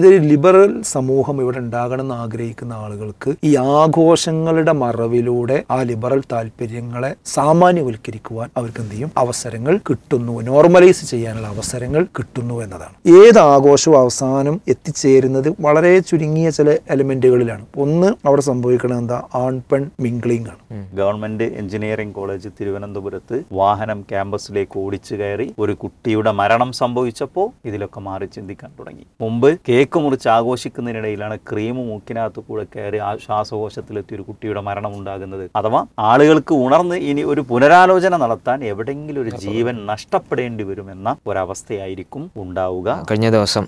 ഇതൊരു ലിബറൽ സമൂഹം ഇവിടെ ഉണ്ടാകണം എന്ന് ആഗ്രഹിക്കുന്ന ആളുകൾക്ക് ഈ ആഘോഷങ്ങളുടെ മറവിലൂടെ ആ ലിബറൽ താല്പര്യങ്ങളെ സാമാന്യവൽക്കരിക്കുവാൻ അവർക്ക് എന്ത് ചെയ്യും അവസരങ്ങൾ കിട്ടുന്നു നോർമലൈസ് ചെയ്യാനുള്ള അവസരങ്ങൾ കിട്ടുന്നു എന്നതാണ് ഏത് ആഘോഷവും അവസാനം എത്തിച്ചേരുന്നത് വളരെ ചുരുങ്ങിയ ചില എലമെന്റുകളിലാണ് ഒന്ന് അവിടെ സംഭവിക്കുന്നത് എന്താ ആൺ പെൺ മിംഗ്ലിംഗ് ആണ് ഗവൺമെന്റ് എഞ്ചിനീയറിംഗ് കോളേജ് തിരുവനന്തപുരത്ത് വാഹനം ക്യാമ്പസിലേക്ക് ഓടിച്ചു കയറി ഒരു കുട്ടിയുടെ മരണം സംഭവിച്ചപ്പോൾ ഇതിലൊക്കെ മാറി ചിന്തിക്കാൻ തുടങ്ങി മുമ്പ് കെ കേക്ക് മുറിച്ച് ആഘോഷിക്കുന്നതിനിടയിലാണ് ക്രീം മൂക്കിനകത്ത് കൂടെ കയറി ആ ശ്വാസകോശത്തിലെത്തി ഒരു കുട്ടിയുടെ മരണം ഉണ്ടാകുന്നത് അഥവാ ആളുകൾക്ക് ഉണർന്ന് ഇനി ഒരു പുനരാലോചന നടത്താൻ എവിടെയെങ്കിലും ഒരു ജീവൻ നഷ്ടപ്പെടേണ്ടി വരുമെന്ന ഒരവസ്ഥയായിരിക്കും ഉണ്ടാവുക കഴിഞ്ഞ ദിവസം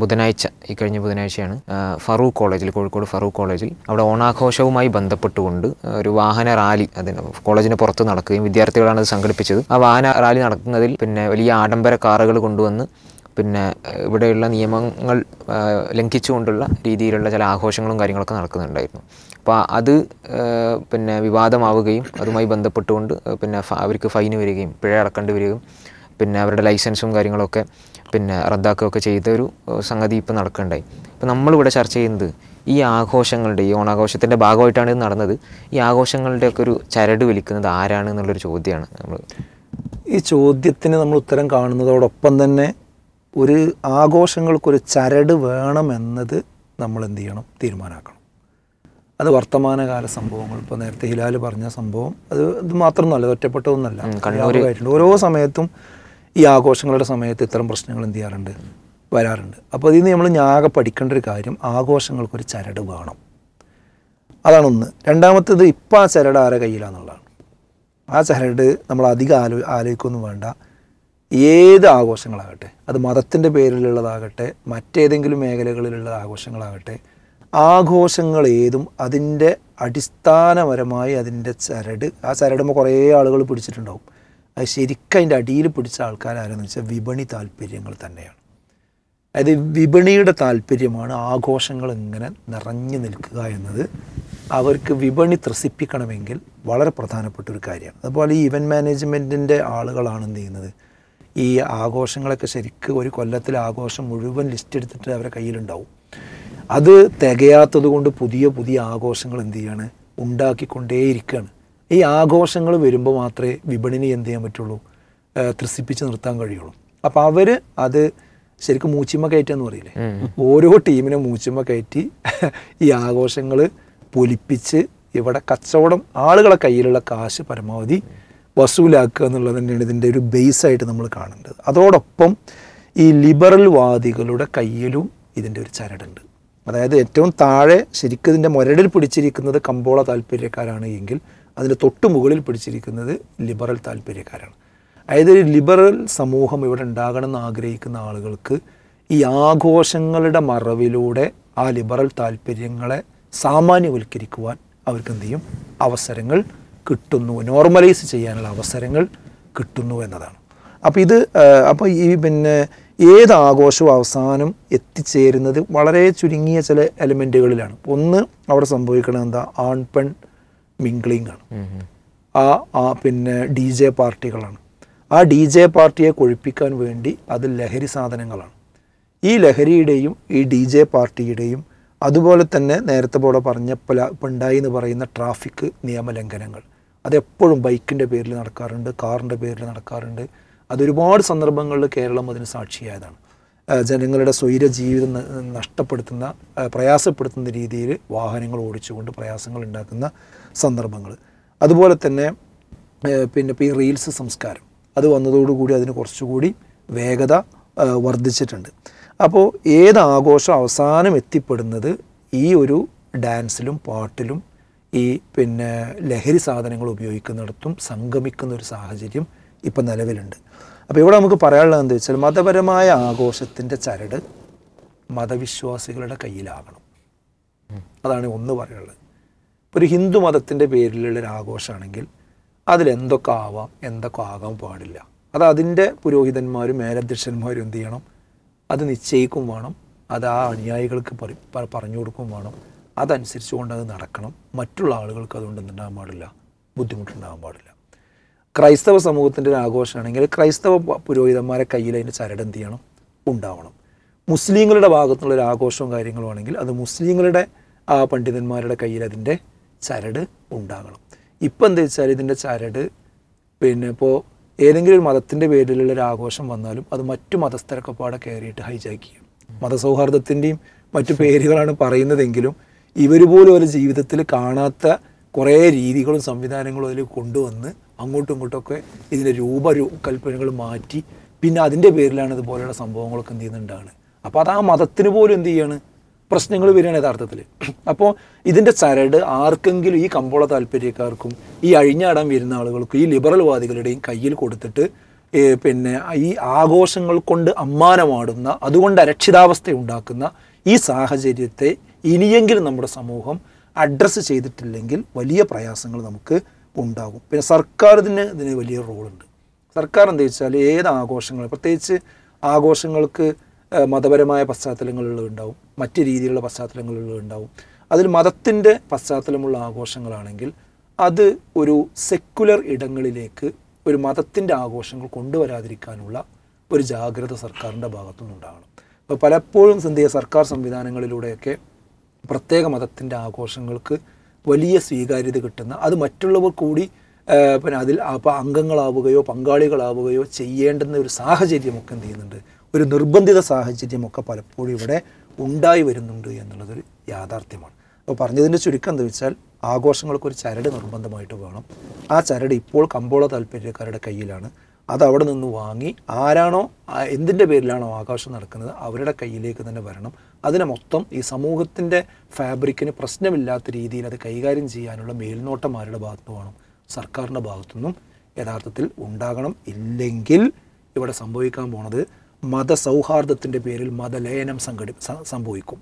ബുധനാഴ്ച ഈ കഴിഞ്ഞ ബുധനാഴ്ചയാണ് ഫറൂഖ് കോളേജിൽ കോഴിക്കോട് ഫറൂഖ് കോളേജിൽ അവിടെ ഓണാഘോഷവുമായി ബന്ധപ്പെട്ടുകൊണ്ട് ഒരു വാഹന റാലി അതിന് കോളേജിന് പുറത്ത് നടക്കുകയും വിദ്യാർത്ഥികളാണ് അത് സംഘടിപ്പിച്ചത് ആ വാഹന റാലി നടക്കുന്നതിൽ പിന്നെ വലിയ ആഡംബര കാറുകൾ കൊണ്ടുവന്ന് പിന്നെ ഇവിടെയുള്ള നിയമങ്ങൾ ലംഘിച്ചുകൊണ്ടുള്ള രീതിയിലുള്ള ചില ആഘോഷങ്ങളും കാര്യങ്ങളൊക്കെ നടക്കുന്നുണ്ടായിരുന്നു അപ്പോൾ അത് പിന്നെ വിവാദമാവുകയും അതുമായി ബന്ധപ്പെട്ടുകൊണ്ട് പിന്നെ അവർക്ക് ഫൈൻ വരികയും പിഴ അടക്കേണ്ടി വരികയും പിന്നെ അവരുടെ ലൈസൻസും കാര്യങ്ങളൊക്കെ പിന്നെ റദ്ദാക്കുകയൊക്കെ ചെയ്ത ഒരു സംഗതി ഇപ്പോൾ നടക്കുകയുണ്ടായി അപ്പോൾ നമ്മളിവിടെ ചർച്ച ചെയ്യുന്നത് ഈ ആഘോഷങ്ങളുടെ ഈ ഓണാഘോഷത്തിൻ്റെ ഭാഗമായിട്ടാണ് ഇത് നടന്നത് ഈ ആഘോഷങ്ങളുടെയൊക്കെ ഒരു ചരട് വലിക്കുന്നത് ആരാണ് എന്നുള്ളൊരു ചോദ്യമാണ് നമ്മൾ ഈ ചോദ്യത്തിന് നമ്മൾ ഉത്തരം കാണുന്നതോടൊപ്പം തന്നെ ഒരു ആഘോഷങ്ങൾക്കൊരു ചരട് വേണമെന്നത് നമ്മൾ എന്ത് ചെയ്യണം തീരുമാനമാക്കണം അത് വർത്തമാനകാല സംഭവങ്ങൾ ഇപ്പോൾ നേരത്തെ ഹിലാൽ പറഞ്ഞ സംഭവം അത് ഇത് മാത്രമൊന്നുമല്ല ഒറ്റപ്പെട്ടതൊന്നുമല്ല ഓരോ സമയത്തും ഈ ആഘോഷങ്ങളുടെ സമയത്ത് ഇത്തരം പ്രശ്നങ്ങൾ എന്ത് ചെയ്യാറുണ്ട് വരാറുണ്ട് അപ്പോൾ ഇതിന് നമ്മൾ ഞാകെ പഠിക്കേണ്ട ഒരു കാര്യം ആഘോഷങ്ങൾക്കൊരു ചരട് വേണം അതാണ് ഒന്ന് രണ്ടാമത്തേത് ഇപ്പം ആ ചരട് ആരെ കയ്യിലാണെന്നുള്ളതാണ് ആ ചരട് നമ്മൾ അധികം ആലോ ആലോചിക്കൊന്നും വേണ്ട ഏത് ആഘോഷങ്ങളാകട്ടെ അത് മതത്തിൻ്റെ പേരിലുള്ളതാകട്ടെ മറ്റേതെങ്കിലും മേഖലകളിലുള്ള ആഘോഷങ്ങളാകട്ടെ ആഘോഷങ്ങൾ ഏതും അതിൻ്റെ അടിസ്ഥാനപരമായി അതിൻ്റെ ചരട് ആ ചരടുമ്പോൾ കുറേ ആളുകൾ പിടിച്ചിട്ടുണ്ടാവും അത് ശരിക്കും അതിൻ്റെ അടിയിൽ പിടിച്ച ആൾക്കാരാരെന്ന് വെച്ചാൽ വിപണി താല്പര്യങ്ങൾ തന്നെയാണ് അതായത് വിപണിയുടെ താല്പര്യമാണ് ആഘോഷങ്ങൾ ഇങ്ങനെ നിറഞ്ഞു നിൽക്കുക എന്നത് അവർക്ക് വിപണി ത്രസിപ്പിക്കണമെങ്കിൽ വളരെ പ്രധാനപ്പെട്ട ഒരു കാര്യമാണ് അതുപോലെ ഈ ഇവൻറ്റ് മാനേജ്മെൻറ്റിൻ്റെ ആളുകളാണ് എന്ത് ചെയ്യുന്നത് ഈ ആഘോഷങ്ങളൊക്കെ ശരിക്കും ഒരു കൊല്ലത്തിൽ ആഘോഷം മുഴുവൻ ലിസ്റ്റ് എടുത്തിട്ട് അവരെ കയ്യിലുണ്ടാവും അത് തികയാത്തത് കൊണ്ട് പുതിയ പുതിയ ആഘോഷങ്ങൾ എന്ത് ചെയ്യാണ് ഉണ്ടാക്കിക്കൊണ്ടേയിരിക്കുകയാണ് ഈ ആഘോഷങ്ങൾ വരുമ്പോൾ മാത്രമേ വിപണിനെ എന്ത് ചെയ്യാൻ പറ്റുള്ളൂ ത്രസിപ്പിച്ച് നിർത്താൻ കഴിയുള്ളൂ അപ്പോൾ അവർ അത് ശരിക്കും മൂച്ചിമ്മ കയറ്റാന്ന് പറയില്ലേ ഓരോ ടീമിനെ മൂച്ചിമ്മ കയറ്റി ഈ ആഘോഷങ്ങൾ പൊലിപ്പിച്ച് ഇവിടെ കച്ചവടം ആളുകളെ കയ്യിലുള്ള കാശ് പരമാവധി വസൂലാക്കുക എന്നുള്ളത് തന്നെയാണ് ഇതിൻ്റെ ഒരു ബേസായിട്ട് നമ്മൾ കാണേണ്ടത് അതോടൊപ്പം ഈ ലിബറൽ വാദികളുടെ കയ്യിലും ഇതിൻ്റെ ഒരു ചരടുണ്ട് അതായത് ഏറ്റവും താഴെ ശരിക്കും ഇതിൻ്റെ മുരടിൽ പിടിച്ചിരിക്കുന്നത് കമ്പോള താല്പര്യക്കാരാണ് എങ്കിൽ അതിൻ്റെ തൊട്ടു മുകളിൽ പിടിച്ചിരിക്കുന്നത് ലിബറൽ താല്പര്യക്കാരാണ് അതായത് ഒരു ലിബറൽ സമൂഹം ഇവിടെ ഉണ്ടാകണമെന്ന് ആഗ്രഹിക്കുന്ന ആളുകൾക്ക് ഈ ആഘോഷങ്ങളുടെ മറവിലൂടെ ആ ലിബറൽ താല്പര്യങ്ങളെ സാമാന്യവൽക്കരിക്കുവാൻ അവർക്ക് എന്ത് ചെയ്യും അവസരങ്ങൾ കിട്ടുന്നു നോർമലൈസ് ചെയ്യാനുള്ള അവസരങ്ങൾ കിട്ടുന്നു എന്നതാണ് അപ്പോൾ ഇത് അപ്പോൾ ഈ പിന്നെ ഏത് ആഘോഷവും അവസാനം എത്തിച്ചേരുന്നത് വളരെ ചുരുങ്ങിയ ചില എലമെൻറ്റുകളിലാണ് ഒന്ന് അവിടെ സംഭവിക്കുന്നത് എന്താ ആൺ പെൺ മിംഗ്ലിംഗ് ആണ് ആ ആ പിന്നെ ഡി ജെ പാർട്ടികളാണ് ആ ഡി ജെ പാർട്ടിയെ കൊഴിപ്പിക്കാൻ വേണ്ടി അത് ലഹരി സാധനങ്ങളാണ് ഈ ലഹരിയുടെയും ഈ ഡി ജെ പാർട്ടിയുടെയും അതുപോലെ തന്നെ നേരത്തെ പോലെ പറഞ്ഞ പല ഉണ്ടായി എന്ന് പറയുന്ന ട്രാഫിക് നിയമലംഘനങ്ങൾ അതെപ്പോഴും ബൈക്കിൻ്റെ പേരിൽ നടക്കാറുണ്ട് കാറിൻ്റെ പേരിൽ നടക്കാറുണ്ട് അതൊരുപാട് സന്ദർഭങ്ങളിൽ കേരളം അതിന് സാക്ഷിയായതാണ് ജനങ്ങളുടെ സ്വൈര ജീവിതം നഷ്ടപ്പെടുത്തുന്ന പ്രയാസപ്പെടുത്തുന്ന രീതിയിൽ വാഹനങ്ങൾ ഓടിച്ചുകൊണ്ട് പ്രയാസങ്ങൾ ഉണ്ടാക്കുന്ന സന്ദർഭങ്ങൾ അതുപോലെ തന്നെ പിന്നെ ഇപ്പോൾ ഈ റീൽസ് സംസ്കാരം അത് വന്നതോടുകൂടി അതിന് കുറച്ചുകൂടി വേഗത വർദ്ധിച്ചിട്ടുണ്ട് അപ്പോൾ ഏത് ആഘോഷം അവസാനം എത്തിപ്പെടുന്നത് ഈ ഒരു ഡാൻസിലും പാട്ടിലും ഈ പിന്നെ ലഹരി സാധനങ്ങൾ ഉപയോഗിക്കുന്നിടത്തും സംഗമിക്കുന്ന ഒരു സാഹചര്യം ഇപ്പം നിലവിലുണ്ട് അപ്പോൾ ഇവിടെ നമുക്ക് പറയാനുള്ളത് എന്താ വെച്ചാൽ മതപരമായ ആഘോഷത്തിൻ്റെ ചരട് മതവിശ്വാസികളുടെ കയ്യിലാകണം അതാണ് ഒന്ന് പറയുള്ളത് ഒരു ഹിന്ദു മതത്തിൻ്റെ പേരിലുള്ള ഒരു ആഘോഷമാണെങ്കിൽ അതിലെന്തൊക്കെ ആവാം എന്തൊക്കെ ആകാൻ പാടില്ല അത് അതിൻ്റെ പുരോഹിതന്മാരും മേലധ്യക്ഷന്മാരും എന്ത് ചെയ്യണം അത് നിശ്ചയിക്കും വേണം അത് ആ അനുയായികൾക്ക് പറഞ്ഞു കൊടുക്കും വേണം അതനുസരിച്ച് കൊണ്ട് അത് നടക്കണം മറ്റുള്ള ആളുകൾക്ക് അതുകൊണ്ട് എന്തുണ്ടാകാൻ പാടില്ല ബുദ്ധിമുട്ടുണ്ടാകാൻ പാടില്ല ക്രൈസ്തവ സമൂഹത്തിൻ്റെ ഒരു ആഘോഷമാണെങ്കിൽ ക്രൈസ്തവ പുരോഹിതന്മാരെ കയ്യിൽ അതിൻ്റെ ചരട് എന്ത് ചെയ്യണം ഉണ്ടാവണം മുസ്ലിങ്ങളുടെ ഭാഗത്തുള്ള ഒരു ആഘോഷവും ആണെങ്കിൽ അത് മുസ്ലിങ്ങളുടെ ആ പണ്ഡിതന്മാരുടെ കയ്യിൽ അതിൻ്റെ ചരട് ഉണ്ടാകണം ഇപ്പം എന്താ വെച്ചാൽ ഇതിൻ്റെ ചരട് പിന്നെ ഇപ്പോൾ ഏതെങ്കിലും ഒരു മതത്തിൻ്റെ പേരിലുള്ള ഒരു ആഘോഷം വന്നാലും അത് മറ്റു മതസ്ഥരൊക്കെ പാടെ കയറിയിട്ട് ഹൈജാക്ക് ചെയ്യും മതസൗഹാർദ്ദത്തിൻ്റെയും മറ്റു പേരുകളാണ് പറയുന്നതെങ്കിലും ഇവർ പോലും ഒരു ജീവിതത്തിൽ കാണാത്ത കുറേ രീതികളും സംവിധാനങ്ങളും അതിൽ കൊണ്ടുവന്ന് അങ്ങോട്ടും ഇങ്ങോട്ടൊക്കെ ഇതിൻ്റെ രൂപകൽപ്പനകൾ മാറ്റി പിന്നെ അതിൻ്റെ പേരിലാണ് ഇതുപോലെയുള്ള സംഭവങ്ങളൊക്കെ എന്ത് ചെയ്യുന്നുണ്ടാണ് അപ്പോൾ അത് ആ മതത്തിന് പോലും എന്ത് ചെയ്യാണ് പ്രശ്നങ്ങൾ വരികയാണ് യഥാർത്ഥത്തിൽ അപ്പോൾ ഇതിൻ്റെ ചരട് ആർക്കെങ്കിലും ഈ കമ്പോള താല്പര്യക്കാർക്കും ഈ അഴിഞ്ഞാടാൻ വരുന്ന ആളുകൾക്കും ഈ ലിബറൽവാദികളുടെയും കയ്യിൽ കൊടുത്തിട്ട് പിന്നെ ഈ ആഘോഷങ്ങൾ കൊണ്ട് അമ്മാനമാടുന്ന അതുകൊണ്ട് അരക്ഷിതാവസ്ഥ ഉണ്ടാക്കുന്ന ഈ സാഹചര്യത്തെ ഇനിയെങ്കിലും നമ്മുടെ സമൂഹം അഡ്രസ്സ് ചെയ്തിട്ടില്ലെങ്കിൽ വലിയ പ്രയാസങ്ങൾ നമുക്ക് ഉണ്ടാകും പിന്നെ സർക്കാർ ഇതിന് വലിയ റോളുണ്ട് സർക്കാർ എന്താ വെച്ചാൽ ഏത് ആഘോഷങ്ങൾ പ്രത്യേകിച്ച് ആഘോഷങ്ങൾക്ക് മതപരമായ പശ്ചാത്തലങ്ങളുള്ളതുണ്ടാവും മറ്റു രീതിയിലുള്ള പശ്ചാത്തലങ്ങളുള്ളതുണ്ടാവും അതിൽ മതത്തിൻ്റെ പശ്ചാത്തലമുള്ള ആഘോഷങ്ങളാണെങ്കിൽ അത് ഒരു സെക്കുലർ ഇടങ്ങളിലേക്ക് ഒരു മതത്തിൻ്റെ ആഘോഷങ്ങൾ കൊണ്ടുവരാതിരിക്കാനുള്ള ഒരു ജാഗ്രത സർക്കാരിൻ്റെ ഭാഗത്തുനിന്നുണ്ടാകണം അപ്പോൾ പലപ്പോഴും സന്ധ്യ സർക്കാർ സംവിധാനങ്ങളിലൂടെയൊക്കെ പ്രത്യേക മതത്തിൻ്റെ ആഘോഷങ്ങൾക്ക് വലിയ സ്വീകാര്യത കിട്ടുന്ന അത് മറ്റുള്ളവർ കൂടി പിന്നെ അതിൽ അപ്പോൾ അംഗങ്ങളാവുകയോ പങ്കാളികളാവുകയോ ചെയ്യേണ്ടുന്ന ഒരു സാഹചര്യമൊക്കെ എന്ത് ചെയ്യുന്നുണ്ട് ഒരു നിർബന്ധിത സാഹചര്യമൊക്കെ പലപ്പോഴും ഇവിടെ ഉണ്ടായി വരുന്നുണ്ട് എന്നുള്ളതൊരു യാഥാർത്ഥ്യമാണ് അപ്പോൾ പറഞ്ഞതിൻ്റെ ചുരുക്കം എന്താ വെച്ചാൽ ആഘോഷങ്ങൾക്കൊരു ഒരു ചരട് നിർബന്ധമായിട്ട് വേണം ആ ചരട് ഇപ്പോൾ കമ്പോള താല്പര്യക്കാരുടെ കയ്യിലാണ് അത് അവിടെ നിന്ന് വാങ്ങി ആരാണോ എന്തിൻ്റെ പേരിലാണോ ആഘോഷം നടക്കുന്നത് അവരുടെ കയ്യിലേക്ക് തന്നെ വരണം അതിനെ മൊത്തം ഈ സമൂഹത്തിൻ്റെ ഫാബ്രിക്കിന് പ്രശ്നമില്ലാത്ത രീതിയിൽ അത് കൈകാര്യം ചെയ്യാനുള്ള മേൽനോട്ടന്മാരുടെ ഭാഗത്തു നിന്നും സർക്കാരിൻ്റെ ഭാഗത്തുനിന്നും യഥാർത്ഥത്തിൽ ഉണ്ടാകണം ഇല്ലെങ്കിൽ ഇവിടെ സംഭവിക്കാൻ പോണത് മതസൗഹാർദ്ദത്തിൻ്റെ പേരിൽ മതലയനം സംഘടി സംഭവിക്കും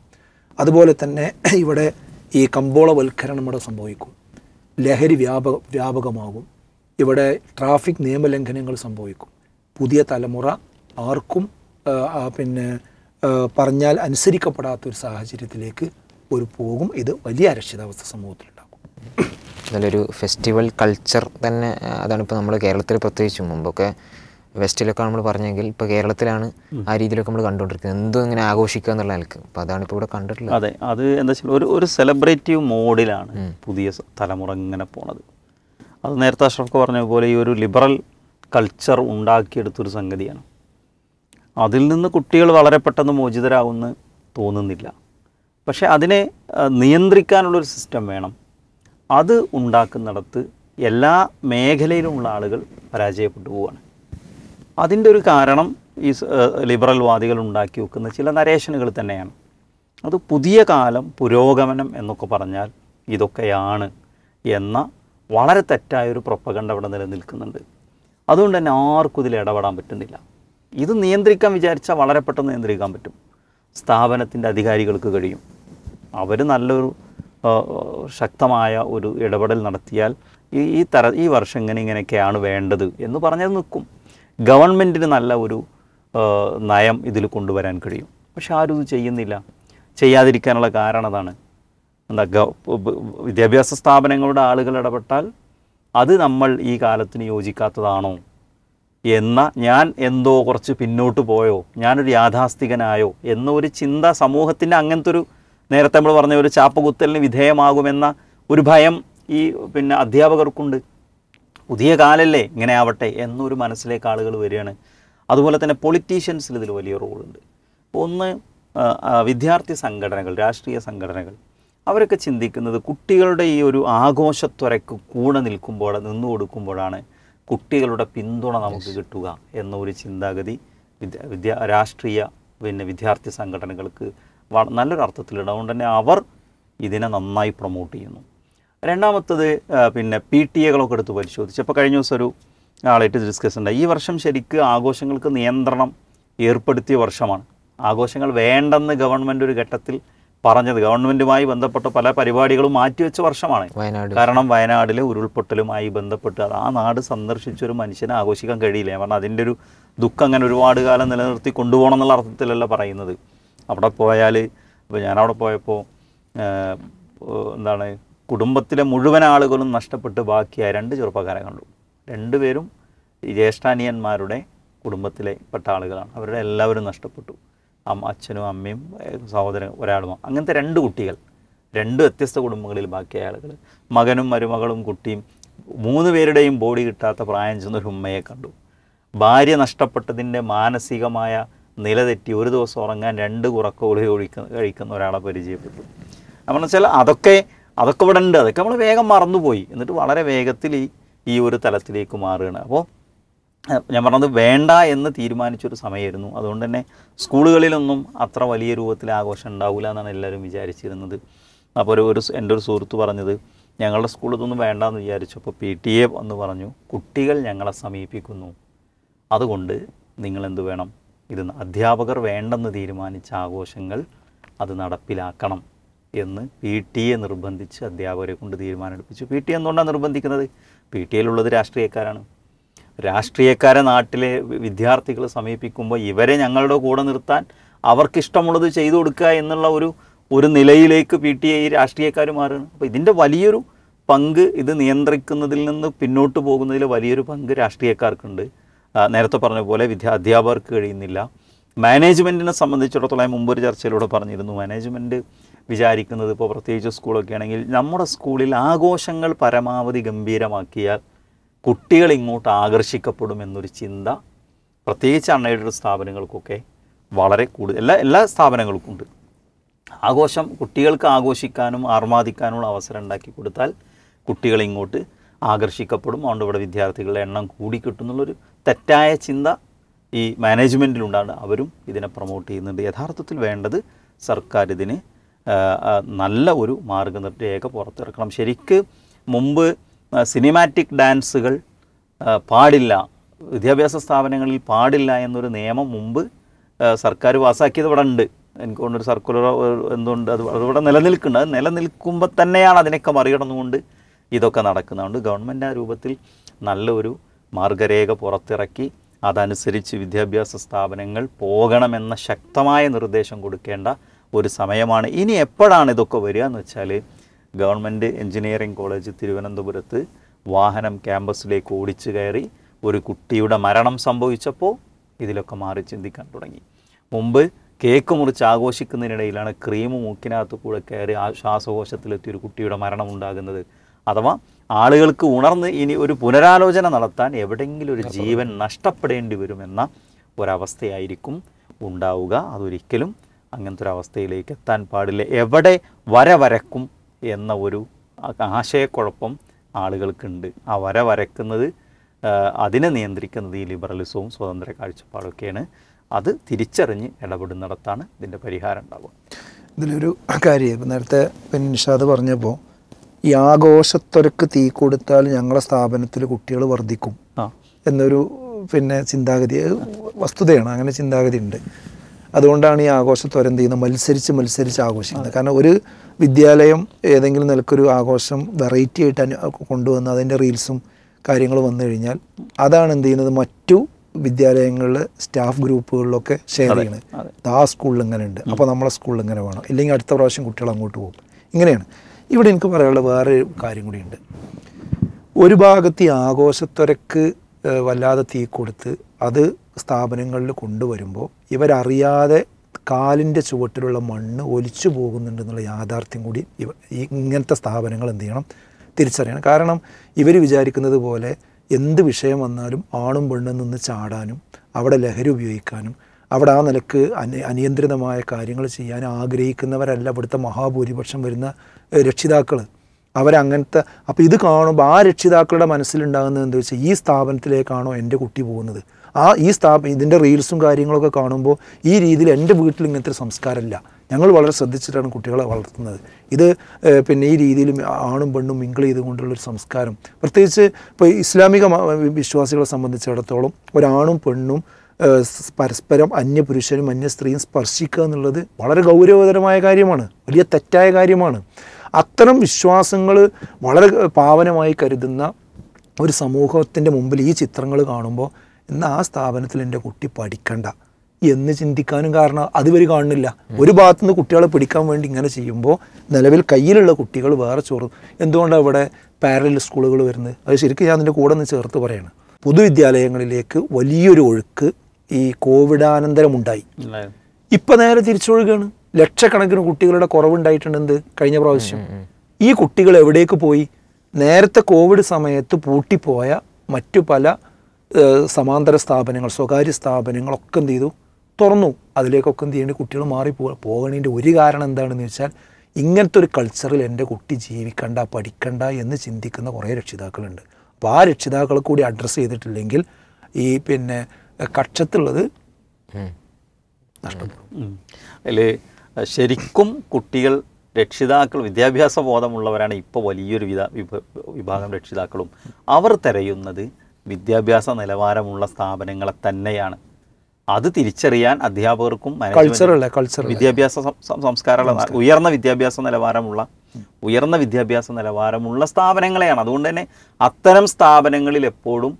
അതുപോലെ തന്നെ ഇവിടെ ഈ കമ്പോളവൽക്കരണം ഇവിടെ സംഭവിക്കും ലഹരി വ്യാപക വ്യാപകമാകും ഇവിടെ ട്രാഫിക് നിയമലംഘനങ്ങൾ സംഭവിക്കും പുതിയ തലമുറ ആർക്കും പിന്നെ പറഞ്ഞാൽ അനുസരിക്കപ്പെടാത്ത ഒരു സാഹചര്യത്തിലേക്ക് ഒരു പോകും ഇത് വലിയ അരക്ഷിതാവസ്ഥ സമൂഹത്തിലുണ്ടാകും നല്ലൊരു ഫെസ്റ്റിവൽ കൾച്ചർ തന്നെ അതാണ് ഇപ്പോൾ നമ്മൾ കേരളത്തിൽ പ്രത്യേകിച്ചും മുമ്പൊക്കെ വെസ്റ്റിലൊക്കെ നമ്മൾ പറഞ്ഞെങ്കിൽ ഇപ്പോൾ കേരളത്തിലാണ് ആ രീതിയിലൊക്കെ നമ്മൾ കണ്ടുകൊണ്ടിരിക്കുന്നത് എന്തും ഇങ്ങനെ ആഘോഷിക്കുക എന്നുള്ള നിലക്ക് അപ്പോൾ അതാണ് ഇപ്പോൾ ഇവിടെ കണ്ടിട്ടില്ല അതെ അത് എന്താ വെച്ചാൽ ഒരു ഒരു സെലിബ്രേറ്റീവ് മോഡിലാണ് പുതിയ തലമുറ ഇങ്ങനെ പോണത് അത് നേരത്തെ അഷ്റഫ് പറഞ്ഞ പോലെ ഈ ഒരു ലിബറൽ കൾച്ചർ ഉണ്ടാക്കിയെടുത്തൊരു സംഗതിയാണ് അതിൽ നിന്ന് കുട്ടികൾ വളരെ പെട്ടെന്ന് മോചിതരാകുമെന്ന് തോന്നുന്നില്ല പക്ഷേ അതിനെ നിയന്ത്രിക്കാനുള്ളൊരു സിസ്റ്റം വേണം അത് ഉണ്ടാക്കുന്നിടത്ത് എല്ലാ മേഖലയിലുമുള്ള ആളുകൾ പരാജയപ്പെട്ടു പോവുകയാണ് അതിൻ്റെ ഒരു കാരണം ഈ ലിബറൽ വാദികൾ ഉണ്ടാക്കി വെക്കുന്ന ചില നരേഷനുകൾ തന്നെയാണ് അത് പുതിയ കാലം പുരോഗമനം എന്നൊക്കെ പറഞ്ഞാൽ ഇതൊക്കെയാണ് എന്ന വളരെ തെറ്റായൊരു പ്രൊപ്പകണ്ട അവിടെ നിലനിൽക്കുന്നുണ്ട് അതുകൊണ്ട് തന്നെ ആർക്കും ഇതിൽ ഇടപെടാൻ പറ്റുന്നില്ല ഇത് നിയന്ത്രിക്കാൻ വിചാരിച്ചാൽ വളരെ പെട്ടെന്ന് നിയന്ത്രിക്കാൻ പറ്റും സ്ഥാപനത്തിൻ്റെ അധികാരികൾക്ക് കഴിയും അവർ നല്ലൊരു ശക്തമായ ഒരു ഇടപെടൽ നടത്തിയാൽ ഈ ഈ തര ഈ വർഷം ഇങ്ങനെ ഇങ്ങനെയൊക്കെയാണ് വേണ്ടത് എന്ന് പറഞ്ഞത് നിൽക്കും ഗവൺമെൻറ്റിന് നല്ല ഒരു നയം ഇതിൽ കൊണ്ടുവരാൻ കഴിയും പക്ഷെ ആരും ഇത് ചെയ്യുന്നില്ല ചെയ്യാതിരിക്കാനുള്ള കാരണം അതാണ് എന്താ വിദ്യാഭ്യാസ സ്ഥാപനങ്ങളുടെ ആളുകൾ ഇടപെട്ടാൽ അത് നമ്മൾ ഈ കാലത്തിന് യോജിക്കാത്തതാണോ എന്ന ഞാൻ എന്തോ കുറച്ച് പിന്നോട്ട് പോയോ ഞാനൊരു യാഥാസ്ഥികനായോ എന്നൊരു ചിന്ത സമൂഹത്തിൻ്റെ അങ്ങനത്തെ ഒരു നേരത്തെ നമ്മൾ പറഞ്ഞ ഒരു ചാപ്പകുത്തലിന് വിധേയമാകുമെന്ന ഒരു ഭയം ഈ പിന്നെ അധ്യാപകർക്കുണ്ട് പുതിയ കാലല്ലേ ഇങ്ങനെ ആവട്ടെ എന്നൊരു മനസ്സിലേക്ക് ആളുകൾ വരികയാണ് അതുപോലെ തന്നെ പൊളിറ്റീഷ്യൻസിൽ ഇതിൽ വലിയ റോളുണ്ട് ഒന്ന് വിദ്യാർത്ഥി സംഘടനകൾ രാഷ്ട്രീയ സംഘടനകൾ അവരൊക്കെ ചിന്തിക്കുന്നത് കുട്ടികളുടെ ഈ ഒരു ആഘോഷത്വരക്ക് കൂടെ നിൽക്കുമ്പോൾ നിന്നു കൊടുക്കുമ്പോഴാണ് കുട്ടികളുടെ പിന്തുണ നമുക്ക് കിട്ടുക എന്ന ഒരു ചിന്താഗതി വിദ്യ വിദ്യാ രാഷ്ട്രീയ പിന്നെ വിദ്യാർത്ഥി സംഘടനകൾക്ക് നല്ലൊരു അർത്ഥത്തിൽ അതുകൊണ്ട് തന്നെ അവർ ഇതിനെ നന്നായി പ്രൊമോട്ട് ചെയ്യുന്നു രണ്ടാമത്തത് പിന്നെ പി ടി എകളൊക്കെ എടുത്ത് പരിശോധിച്ചു അപ്പോൾ കഴിഞ്ഞ ദിവസം ഒരു ആളായിട്ട് ഡിസ്കസ് ഉണ്ടായി ഈ വർഷം ശരിക്ക് ആഘോഷങ്ങൾക്ക് നിയന്ത്രണം ഏർപ്പെടുത്തിയ വർഷമാണ് ആഘോഷങ്ങൾ വേണ്ടെന്ന് ഗവൺമെൻറ് ഒരു ഘട്ടത്തിൽ പറഞ്ഞത് ഗവൺമെന്റുമായി ബന്ധപ്പെട്ട പല പരിപാടികളും മാറ്റിവെച്ച വർഷമാണ് കാരണം വയനാടിലെ ഉരുൾപൊട്ടലുമായി ബന്ധപ്പെട്ട് ആ നാട് സന്ദർശിച്ച ഒരു മനുഷ്യനെ ആഘോഷിക്കാൻ കഴിയില്ല കാരണം അതിൻ്റെ ഒരു ദുഃഖം അങ്ങനെ ഒരുപാട് കാലം നിലനിർത്തി കൊണ്ടുപോകണം എന്നുള്ള അർത്ഥത്തിലല്ല പറയുന്നത് അവിടെ പോയാൽ ഇപ്പോൾ ഞാനവിടെ പോയപ്പോൾ എന്താണ് കുടുംബത്തിലെ മുഴുവൻ ആളുകളും നഷ്ടപ്പെട്ട് ബാക്കിയായ രണ്ട് ചെറുപ്പക്കാരെ കണ്ടു രണ്ടുപേരും ജ്യേഷ്ഠാനിയന്മാരുടെ കുടുംബത്തിലെ പെട്ട ആളുകളാണ് അവരുടെ എല്ലാവരും നഷ്ടപ്പെട്ടു അമ്മ അച്ഛനും അമ്മയും സഹോദരൻ ഒരാളും അങ്ങനത്തെ രണ്ട് കുട്ടികൾ രണ്ട് വ്യത്യസ്ത കുടുംബങ്ങളിൽ ബാക്കിയായ ആളുകൾ മകനും മരുമകളും കുട്ടിയും മൂന്ന് പേരുടെയും ബോഡി കിട്ടാത്ത പ്രായം ചെന്ന ഒരു ഉമ്മയെ കണ്ടു ഭാര്യ നഷ്ടപ്പെട്ടതിൻ്റെ മാനസികമായ നില തെറ്റി ഒരു ദിവസം ഉറങ്ങാൻ രണ്ട് ഒളി ഒഴിക്കുന്ന കഴിക്കുന്ന ഒരാളെ പരിചയപ്പെട്ടു അപ്പം വെച്ചാൽ അതൊക്കെ അതൊക്കെ ഇവിടെ ഉണ്ട് അതൊക്കെ നമ്മൾ വേഗം മറന്നുപോയി എന്നിട്ട് വളരെ വേഗത്തിൽ ഈ ഈ ഒരു തലത്തിലേക്ക് മാറുകയാണ് അപ്പോൾ ഞാൻ പറഞ്ഞത് വേണ്ട എന്ന് തീരുമാനിച്ചൊരു സമയമായിരുന്നു അതുകൊണ്ട് തന്നെ സ്കൂളുകളിലൊന്നും അത്ര വലിയ രൂപത്തിൽ ആഘോഷം ഉണ്ടാവില്ല എന്നാണ് എല്ലാവരും വിചാരിച്ചിരുന്നത് അപ്പോൾ ഒരു ഒരു എൻ്റെ ഒരു സുഹൃത്ത് പറഞ്ഞത് ഞങ്ങളുടെ സ്കൂളിൽ ഇതൊന്നും വേണ്ടെന്ന് വിചാരിച്ചപ്പോൾ പി ടി എ എന്ന് പറഞ്ഞു കുട്ടികൾ ഞങ്ങളെ സമീപിക്കുന്നു അതുകൊണ്ട് നിങ്ങളെന്ത് വേണം ഇത് അധ്യാപകർ വേണ്ടെന്ന് തീരുമാനിച്ച ആഘോഷങ്ങൾ അത് നടപ്പിലാക്കണം എന്ന് പി ടി എ നിർബന്ധിച്ച് അധ്യാപകരെ കൊണ്ട് തീരുമാനമെടുപ്പിച്ചു പി ടി എ എന്തുകൊണ്ടാണ് നിർബന്ധിക്കുന്നത് പി ടി എയിലുള്ളത് രാഷ്ട്രീയക്കാരാണ് രാഷ്ട്രീയക്കാരെ നാട്ടിലെ വിദ്യാർത്ഥികൾ സമീപിക്കുമ്പോൾ ഇവരെ ഞങ്ങളുടെ കൂടെ നിർത്താൻ അവർക്കിഷ്ടമുള്ളത് ചെയ്തു കൊടുക്കുക എന്നുള്ള ഒരു ഒരു നിലയിലേക്ക് പി ടി ഐ രാഷ്ട്രീയക്കാർ മാറുകയാണ് അപ്പോൾ ഇതിൻ്റെ വലിയൊരു പങ്ക് ഇത് നിയന്ത്രിക്കുന്നതിൽ നിന്ന് പിന്നോട്ട് പോകുന്നതിൽ വലിയൊരു പങ്ക് രാഷ്ട്രീയക്കാർക്കുണ്ട് നേരത്തെ പറഞ്ഞ പോലെ വിദ്യാ അധ്യാപകർക്ക് കഴിയുന്നില്ല മാനേജ്മെൻറ്റിനെ സംബന്ധിച്ചിടത്തോളം മുമ്പൊരു ചർച്ചയിലൂടെ പറഞ്ഞിരുന്നു മാനേജ്മെൻറ്റ് വിചാരിക്കുന്നത് ഇപ്പോൾ പ്രത്യേകിച്ച് സ്കൂളൊക്കെ ആണെങ്കിൽ നമ്മുടെ സ്കൂളിൽ ആഘോഷങ്ങൾ പരമാവധി ഗംഭീരമാക്കിയാൽ കുട്ടികൾ ഇങ്ങോട്ട് ആകർഷിക്കപ്പെടും എന്നൊരു ചിന്ത പ്രത്യേകിച്ച് അൺഎയ്ഡഡ് സ്ഥാപനങ്ങൾക്കൊക്കെ വളരെ കൂടുതൽ എല്ലാ എല്ലാ സ്ഥാപനങ്ങൾക്കും ഉണ്ട് ആഘോഷം കുട്ടികൾക്ക് ആഘോഷിക്കാനും ആർമാദിക്കാനുമുള്ള അവസരം ഉണ്ടാക്കി കൊടുത്താൽ കുട്ടികൾ ഇങ്ങോട്ട് ആകർഷിക്കപ്പെടും അതുകൊണ്ട് ഇവിടെ വിദ്യാർത്ഥികളുടെ എണ്ണം കൂടി കിട്ടുന്നുള്ളൊരു തെറ്റായ ചിന്ത ഈ മാനേജ്മെൻറ്റിലുണ്ടാണ് അവരും ഇതിനെ പ്രൊമോട്ട് ചെയ്യുന്നുണ്ട് യഥാർത്ഥത്തിൽ വേണ്ടത് സർക്കാർ ഇതിന് നല്ല ഒരു മാർഗനിർദ്ദേശ പുറത്തിറക്കണം ശരിക്ക് മുമ്പ് സിനിമാറ്റിക് ഡാൻസുകൾ പാടില്ല വിദ്യാഭ്യാസ സ്ഥാപനങ്ങളിൽ പാടില്ല എന്നൊരു നിയമം മുമ്പ് സർക്കാർ പാസ്സാക്കിയത് ഇവിടെ ഉണ്ട് എനിക്ക് കൊണ്ടൊരു സർക്കുലർ എന്തുകൊണ്ട് അത് അതിവിടെ നിലനിൽക്കുന്നുണ്ട് അത് നിലനിൽക്കുമ്പോൾ തന്നെയാണ് അതിനൊക്കെ മറികടന്നുകൊണ്ട് ഇതൊക്കെ നടക്കുന്നതുകൊണ്ട് ഗവൺമെൻ്റ് ആ രൂപത്തിൽ നല്ലൊരു മാർഗരേഖ പുറത്തിറക്കി അതനുസരിച്ച് വിദ്യാഭ്യാസ സ്ഥാപനങ്ങൾ പോകണമെന്ന ശക്തമായ നിർദ്ദേശം കൊടുക്കേണ്ട ഒരു സമയമാണ് ഇനി എപ്പോഴാണ് ഇതൊക്കെ വരിക എന്ന് വെച്ചാൽ ഗവൺമെൻറ് എഞ്ചിനീയറിംഗ് കോളേജ് തിരുവനന്തപുരത്ത് വാഹനം ക്യാമ്പസിലേക്ക് ഓടിച്ചു കയറി ഒരു കുട്ടിയുടെ മരണം സംഭവിച്ചപ്പോൾ ഇതിലൊക്കെ മാറി ചിന്തിക്കാൻ തുടങ്ങി മുമ്പ് കേക്ക് മുറിച്ച് ആഘോഷിക്കുന്നതിനിടയിലാണ് ക്രീം മൂക്കിനകത്ത് കൂടെ കയറി ആ ശ്വാസകോശത്തിലെത്തി ഒരു കുട്ടിയുടെ മരണം ഉണ്ടാകുന്നത് അഥവാ ആളുകൾക്ക് ഉണർന്ന് ഇനി ഒരു പുനരാലോചന നടത്താൻ എവിടെയെങ്കിലും ഒരു ജീവൻ നഷ്ടപ്പെടേണ്ടി വരുമെന്ന ഒരവസ്ഥയായിരിക്കും ഉണ്ടാവുക അതൊരിക്കലും അങ്ങനത്തെ ഒരു അവസ്ഥയിലേക്ക് എത്താൻ പാടില്ല എവിടെ വര വരക്കും എന്ന ഒരു ആശയക്കുഴപ്പം ആളുകൾക്കുണ്ട് ആ വര വരയ്ക്കുന്നത് അതിനെ നിയന്ത്രിക്കുന്നത് ഈ ലിബറലിസവും സ്വതന്ത്ര കാഴ്ചപ്പാടൊക്കെയാണ് അത് തിരിച്ചറിഞ്ഞ് ഇടപെടുന്നിടത്താണ് ഇതിൻ്റെ പരിഹാരം ഉണ്ടാവുക ഇതിലൊരു കാര്യം ഇപ്പം നേരത്തെ പിന്നെ നിഷാദ് പറഞ്ഞപ്പോൾ ഈ ആഘോഷത്തൊരക്ക് തീ കൊടുത്താൽ ഞങ്ങളെ സ്ഥാപനത്തിൽ കുട്ടികൾ വർദ്ധിക്കും എന്നൊരു പിന്നെ ചിന്താഗതി വസ്തുതയാണ് അങ്ങനെ ചിന്താഗതി ഉണ്ട് അതുകൊണ്ടാണ് ഈ ആഘോഷത്തോരം എന്ത് ചെയ്യുന്നത് മത്സരിച്ച് മത്സരിച്ച് ആഘോഷിക്കുന്നത് കാരണം ഒരു വിദ്യാലയം ഏതെങ്കിലും നിലക്കൊരു ആഘോഷം വെറൈറ്റി ആയിട്ട് കൊണ്ടുവന്ന് അതിൻ്റെ റീൽസും കാര്യങ്ങളും വന്നു കഴിഞ്ഞാൽ അതാണ് എന്ത് ചെയ്യുന്നത് മറ്റു വിദ്യാലയങ്ങളിൽ സ്റ്റാഫ് ഗ്രൂപ്പുകളിലൊക്കെ ഷെയർ ചെയ്യുന്നത് ആ സ്കൂളിൽ ഇങ്ങനെ ഉണ്ട് അപ്പോൾ നമ്മളെ സ്കൂളിൽ ഇങ്ങനെ വേണം ഇല്ലെങ്കിൽ അടുത്ത പ്രാവശ്യം കുട്ടികൾ അങ്ങോട്ട് പോകും ഇങ്ങനെയാണ് ഇവിടെ എനിക്ക് പറയാനുള്ള വേറെ കാര്യം കൂടിയുണ്ട് ഒരു ഭാഗത്ത് ഈ ആഘോഷത്തൊരക്ക് വല്ലാതെ തീ കൊടുത്ത് അത് സ്ഥാപനങ്ങളിൽ കൊണ്ടുവരുമ്പോൾ ഇവരറിയാതെ കാലിൻ്റെ ചുവട്ടിലുള്ള മണ്ണ് ഒലിച്ചു പോകുന്നുണ്ടെന്നുള്ള യാഥാർത്ഥ്യം കൂടി ഇവ ഇങ്ങനത്തെ സ്ഥാപനങ്ങൾ എന്ത് ചെയ്യണം തിരിച്ചറിയണം കാരണം ഇവർ വിചാരിക്കുന്നത് പോലെ എന്ത് വിഷയം വന്നാലും ആണും പെണ്ണും നിന്ന് ചാടാനും അവിടെ ലഹരി ഉപയോഗിക്കാനും അവിടെ ആ നിലക്ക് അനി അനിയന്ത്രിതമായ കാര്യങ്ങൾ ചെയ്യാൻ ആഗ്രഹിക്കുന്നവരല്ല ഇവിടുത്തെ മഹാഭൂരിപക്ഷം വരുന്ന രക്ഷിതാക്കൾ അവരങ്ങനത്തെ അപ്പോൾ ഇത് കാണുമ്പോൾ ആ രക്ഷിതാക്കളുടെ മനസ്സിലുണ്ടാകുന്നത് എന്താ വെച്ചാൽ ഈ സ്ഥാപനത്തിലേക്കാണോ എൻ്റെ കുട്ടി പോകുന്നത് ആ ഈ സ്ഥാപ ഇതിൻ്റെ റീൽസും കാര്യങ്ങളൊക്കെ കാണുമ്പോൾ ഈ രീതിയിൽ എൻ്റെ വീട്ടിൽ ഇങ്ങനത്തെ ഒരു സംസ്കാരമില്ല ഞങ്ങൾ വളരെ ശ്രദ്ധിച്ചിട്ടാണ് കുട്ടികളെ വളർത്തുന്നത് ഇത് പിന്നെ ഈ രീതിയിൽ ആണും പെണ്ണും മിങ്കിൾ ചെയ്തുകൊണ്ടുള്ളൊരു സംസ്കാരം പ്രത്യേകിച്ച് ഇപ്പോൾ ഇസ്ലാമിക വിശ്വാസികളെ സംബന്ധിച്ചിടത്തോളം ഒരാണും പെണ്ണും പരസ്പരം അന്യ പുരുഷനും അന്യ സ്ത്രീയും സ്പർശിക്കുക എന്നുള്ളത് വളരെ ഗൗരവതരമായ കാര്യമാണ് വലിയ തെറ്റായ കാര്യമാണ് അത്തരം വിശ്വാസങ്ങൾ വളരെ പാവനമായി കരുതുന്ന ഒരു സമൂഹത്തിൻ്റെ മുമ്പിൽ ഈ ചിത്രങ്ങൾ കാണുമ്പോൾ എന്നാൽ ആ സ്ഥാപനത്തിൽ എൻ്റെ കുട്ടി പഠിക്കണ്ട എന്ന് ചിന്തിക്കാനും കാരണം അതുവരെ കാണുന്നില്ല ഒരു ഭാഗത്തു നിന്ന് കുട്ടികളെ പിടിക്കാൻ വേണ്ടി ഇങ്ങനെ ചെയ്യുമ്പോൾ നിലവിൽ കയ്യിലുള്ള കുട്ടികൾ വേറെ ചോറും എന്തുകൊണ്ടാണ് ഇവിടെ പാരലൽ സ്കൂളുകൾ വരുന്നത് അത് ശരിക്കും ഞാൻ അതിൻ്റെ കൂടെ നിന്ന് ചേർത്ത് പറയാണ് പൊതുവിദ്യാലയങ്ങളിലേക്ക് വലിയൊരു ഒഴുക്ക് ഈ ഉണ്ടായി ഇപ്പം നേരെ തിരിച്ചൊഴുകയാണ് ലക്ഷക്കണക്കിന് കുട്ടികളുടെ കുറവുണ്ടായിട്ടുണ്ട് എന്ത് കഴിഞ്ഞ പ്രാവശ്യം ഈ കുട്ടികൾ എവിടേക്ക് പോയി നേരത്തെ കോവിഡ് സമയത്ത് പൂട്ടിപ്പോയ മറ്റു പല സമാന്തര സ്ഥാപനങ്ങൾ സ്വകാര്യ സ്ഥാപനങ്ങളൊക്കെ എന്ത് ചെയ്തു തുറന്നു അതിലേക്കൊക്കെ എന്ത് ചെയ്യേണ്ടി കുട്ടികൾ മാറി പോകണതിൻ്റെ ഒരു കാരണം എന്താണെന്ന് വെച്ചാൽ ഇങ്ങനത്തെ ഒരു കൾച്ചറിൽ എൻ്റെ കുട്ടി ജീവിക്കണ്ട പഠിക്കണ്ട എന്ന് ചിന്തിക്കുന്ന കുറേ രക്ഷിതാക്കളുണ്ട് അപ്പോൾ ആ രക്ഷിതാക്കൾ കൂടി അഡ്രസ്സ് ചെയ്തിട്ടില്ലെങ്കിൽ ഈ പിന്നെ കക്ഷത്തുള്ളത് നഷ്ടപ്പെടും ശരിക്കും കുട്ടികൾ രക്ഷിതാക്കൾ വിദ്യാഭ്യാസ ബോധമുള്ളവരാണ് ഇപ്പോൾ വലിയൊരു വിഭാഗം രക്ഷിതാക്കളും അവർ തിരയുന്നത് വിദ്യാഭ്യാസ നിലവാരമുള്ള സ്ഥാപനങ്ങളെ തന്നെയാണ് അത് തിരിച്ചറിയാൻ അധ്യാപകർക്കും വിദ്യാഭ്യാസ സംസ്കാരമുള്ള ഉയർന്ന വിദ്യാഭ്യാസ നിലവാരമുള്ള ഉയർന്ന വിദ്യാഭ്യാസ നിലവാരമുള്ള സ്ഥാപനങ്ങളെയാണ് അതുകൊണ്ട് തന്നെ അത്തരം സ്ഥാപനങ്ങളിൽ എപ്പോഴും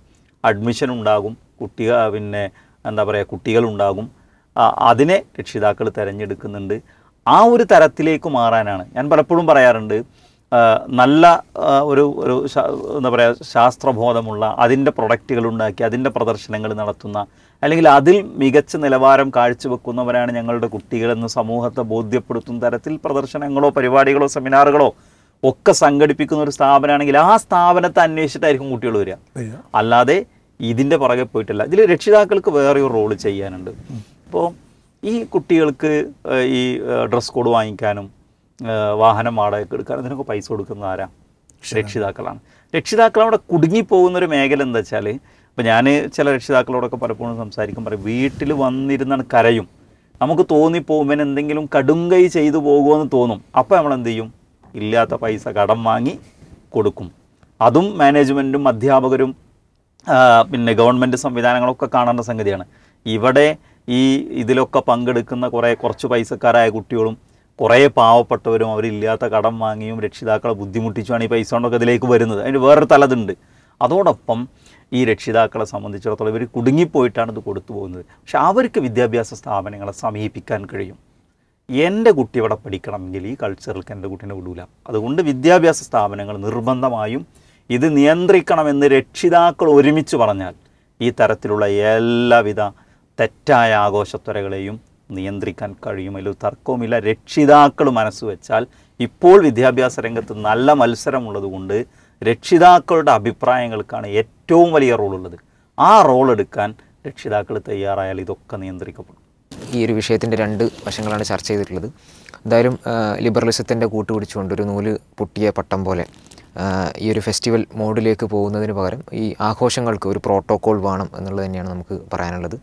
അഡ്മിഷൻ ഉണ്ടാകും കുട്ടിക പിന്നെ എന്താ പറയുക കുട്ടികളുണ്ടാകും അതിനെ രക്ഷിതാക്കൾ തിരഞ്ഞെടുക്കുന്നുണ്ട് ആ ഒരു തരത്തിലേക്ക് മാറാനാണ് ഞാൻ പലപ്പോഴും പറയാറുണ്ട് നല്ല ഒരു ഒരു എന്താ പറയുക ശാസ്ത്രബോധമുള്ള അതിൻ്റെ പ്രൊഡക്റ്റുകൾ ഉണ്ടാക്കി അതിൻ്റെ പ്രദർശനങ്ങൾ നടത്തുന്ന അല്ലെങ്കിൽ അതിൽ മികച്ച നിലവാരം കാഴ്ചവെക്കുന്നവരാണ് ഞങ്ങളുടെ കുട്ടികളെന്ന് സമൂഹത്തെ ബോധ്യപ്പെടുത്തുന്ന തരത്തിൽ പ്രദർശനങ്ങളോ പരിപാടികളോ സെമിനാറുകളോ ഒക്കെ സംഘടിപ്പിക്കുന്ന ഒരു സ്ഥാപനമാണെങ്കിൽ ആ സ്ഥാപനത്തെ അന്വേഷിച്ചിട്ടായിരിക്കും കുട്ടികൾ വരിക അല്ലാതെ ഇതിൻ്റെ പുറകെ പോയിട്ടില്ല ഇതിൽ രക്ഷിതാക്കൾക്ക് വേറെ ഒരു റോള് ചെയ്യാനുണ്ട് അപ്പോൾ ഈ കുട്ടികൾക്ക് ഈ ഡ്രസ് കോഡ് വാങ്ങിക്കാനും വാഹനം വാടകയ്ക്ക് എടുക്കാൻ അതിനൊക്കെ പൈസ കൊടുക്കുന്ന ആരാ രക്ഷിതാക്കളാണ് രക്ഷിതാക്കൾ അവിടെ കുടുങ്ങിപ്പോകുന്ന ഒരു മേഖല എന്താ വെച്ചാൽ ഇപ്പം ഞാൻ ചില രക്ഷിതാക്കളോടൊക്കെ പലപ്പോഴും സംസാരിക്കും പറയും വീട്ടിൽ വന്നിരുന്നാണ് കരയും നമുക്ക് തോന്നിപ്പോകുമ്പോൾ എന്തെങ്കിലും കടുങ്കൈ ചെയ്തു പോകുമെന്ന് തോന്നും അപ്പോൾ നമ്മൾ എന്ത് ചെയ്യും ഇല്ലാത്ത പൈസ കടം വാങ്ങി കൊടുക്കും അതും മാനേജ്മെൻറ്റും അധ്യാപകരും പിന്നെ ഗവൺമെൻറ് സംവിധാനങ്ങളൊക്കെ കാണേണ്ട സംഗതിയാണ് ഇവിടെ ഈ ഇതിലൊക്കെ പങ്കെടുക്കുന്ന കുറേ കുറച്ച് പൈസക്കാരായ കുട്ടികളും കുറേ പാവപ്പെട്ടവരും അവരില്ലാത്ത കടം വാങ്ങിയും രക്ഷിതാക്കളെ ബുദ്ധിമുട്ടിച്ചുമാണ് ഈ പൈസ കൊണ്ടൊക്കെ ഇതിലേക്ക് വരുന്നത് അതിന് വേറൊരു തലതുണ്ട് അതോടൊപ്പം ഈ രക്ഷിതാക്കളെ സംബന്ധിച്ചിടത്തോളം ഇവർ കുടുങ്ങിപ്പോയിട്ടാണ് ഇത് കൊടുത്തു പോകുന്നത് പക്ഷെ അവർക്ക് വിദ്യാഭ്യാസ സ്ഥാപനങ്ങളെ സമീപിക്കാൻ കഴിയും എൻ്റെ കുട്ടി ഇവിടെ പഠിക്കണമെങ്കിൽ ഈ കൾച്ചറിൽക്ക് എൻ്റെ കുട്ടീനെ വിടൂല അതുകൊണ്ട് വിദ്യാഭ്യാസ സ്ഥാപനങ്ങൾ നിർബന്ധമായും ഇത് നിയന്ത്രിക്കണമെന്ന് രക്ഷിതാക്കൾ ഒരുമിച്ച് പറഞ്ഞാൽ ഈ തരത്തിലുള്ള എല്ലാവിധ തെറ്റായ ആഘോഷത്വരകളെയും നിയന്ത്രിക്കാൻ കഴിയുമല്ലോ തർക്കവുമില്ല രക്ഷിതാക്കൾ മനസ്സ് വെച്ചാൽ ഇപ്പോൾ വിദ്യാഭ്യാസ രംഗത്ത് നല്ല മത്സരമുള്ളതുകൊണ്ട് രക്ഷിതാക്കളുടെ അഭിപ്രായങ്ങൾക്കാണ് ഏറ്റവും വലിയ റോളുള്ളത് ആ റോൾ എടുക്കാൻ രക്ഷിതാക്കൾ തയ്യാറായാൽ ഇതൊക്കെ നിയന്ത്രിക്കപ്പെടും ഈ ഒരു വിഷയത്തിൻ്റെ രണ്ട് വശങ്ങളാണ് ചർച്ച ചെയ്തിട്ടുള്ളത് എന്തായാലും ലിബറലിസത്തിൻ്റെ കൂട്ടുപിടിച്ചുകൊണ്ട് ഒരു നൂല് പൊട്ടിയ പട്ടം പോലെ ഈ ഒരു ഫെസ്റ്റിവൽ മോഡിലേക്ക് പോകുന്നതിന് പകരം ഈ ആഘോഷങ്ങൾക്ക് ഒരു പ്രോട്ടോക്കോൾ വേണം എന്നുള്ളത് തന്നെയാണ് നമുക്ക് പറയാനുള്ളത്